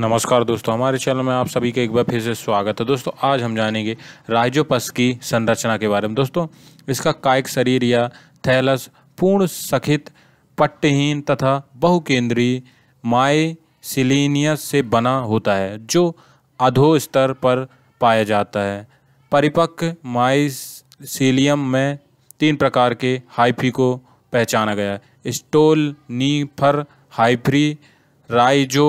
नमस्कार दोस्तों हमारे चैनल में आप सभी का एक बार फिर से स्वागत है दोस्तों आज हम जानेंगे राइजोपस की संरचना के बारे में दोस्तों इसका कायिक शरीर या थैलस पूर्ण सखित पट्टहीन तथा बहुकेंद्रीय माएसिलीनियस से बना होता है जो अधो स्तर पर पाया जाता है परिपक्व माइसिलियम में तीन प्रकार के हाइफी को पहचाना गया स्टोल नीफर हाइफ्री राइजो